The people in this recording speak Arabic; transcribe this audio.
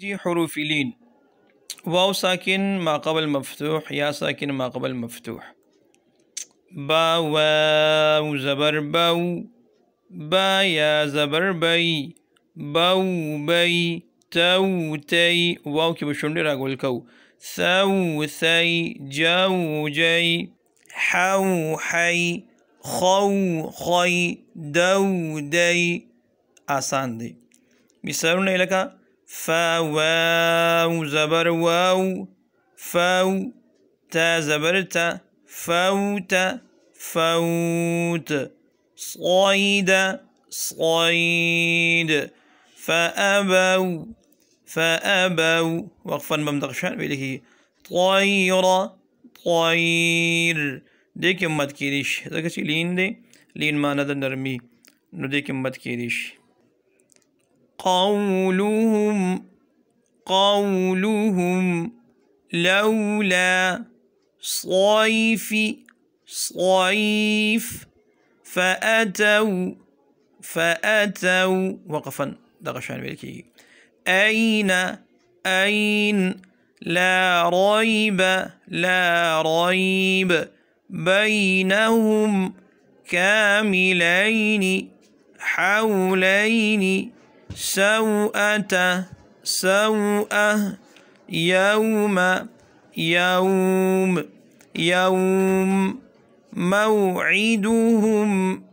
دي حروف لين واو ساكن ما قبل مفتوح يا ساكن ما قبل مفتوح با واو زبر باو با يا زبر بي باو بي تو تي واو كي بشون دي راقو الكو ثو ثي جو جي حو حي خو خي دو دي آسان دي مثالون لك فا واو زبر واو فاو تا زبر تا فوت فوت صيد صيد فأبو فأبوا وقفا شعر بله طير طير ديك مت كيريش ذاك لين دي لين ما نرمي نو ديك مت كيريش قولهم قولهم لولا صيف صيف فأتوا فأتوا وقفا دغشان بلكي أين أين لا ريب لا ريب بينهم كاملين حولين سوءة سوءة يوم يوم يوم موعدهم